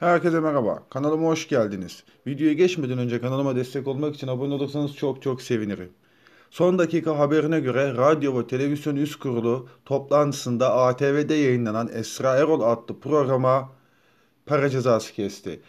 Herkese merhaba. Kanalıma hoş geldiniz. Videoya geçmeden önce kanalıma destek olmak için abone olursanız çok çok sevinirim. Son dakika haberine göre Radyo ve Televizyon Üst Kurulu toplantısında ATV'de yayınlanan Esra Erol adlı programa para cezası kesti.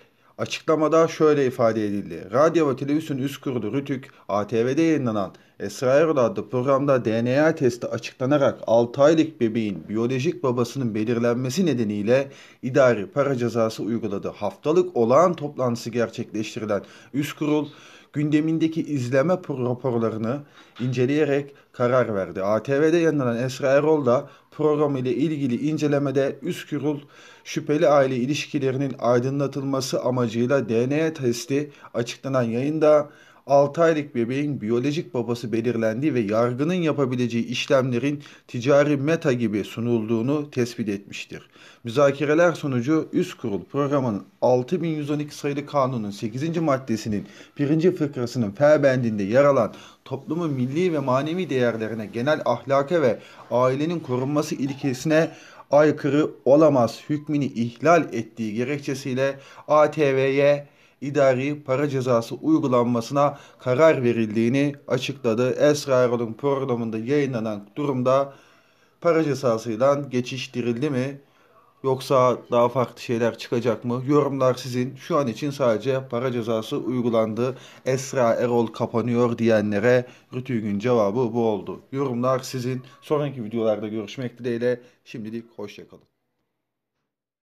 Açıklamada şöyle ifade edildi. Radyo ve Televizyon Üst Kurulu RTÜK, ATV'de yayınlanan Esra Erol adlı programda DNA testi açıklanarak 6 aylık bebeğin biyolojik babasının belirlenmesi nedeniyle idari para cezası uyguladı. Haftalık olağan toplantısı gerçekleştirilen Üst Kurul, gündemindeki izleme raporlarını inceleyerek karar verdi. ATV'de yayınlanan Esra Erol da program ile ilgili incelemede Üskürül şüpheli aile ilişkilerinin aydınlatılması amacıyla DNA testi açıklanan yayında 6 aylık bebeğin biyolojik babası belirlendiği ve yargının yapabileceği işlemlerin ticari meta gibi sunulduğunu tespit etmiştir. Müzakereler sonucu üst kurul programın 6112 sayılı kanunun 8. maddesinin 1. fıkrasının F bendinde yer alan toplumun milli ve manevi değerlerine, genel ahlaka ve ailenin korunması ilkesine aykırı olamaz hükmünü ihlal ettiği gerekçesiyle ATV'ye idari para cezası uygulanmasına karar verildiğini açıkladı. Esra Erol'un programında yayınlanan durumda para cezasıyla geçiştirildi mi yoksa daha farklı şeyler çıkacak mı? Yorumlar sizin. Şu an için sadece para cezası uygulandı. Esra Erol kapanıyor diyenlere Rütügün cevabı bu oldu. Yorumlar sizin. Sonraki videolarda görüşmek dileğiyle. Şimdilik hoşçakalın.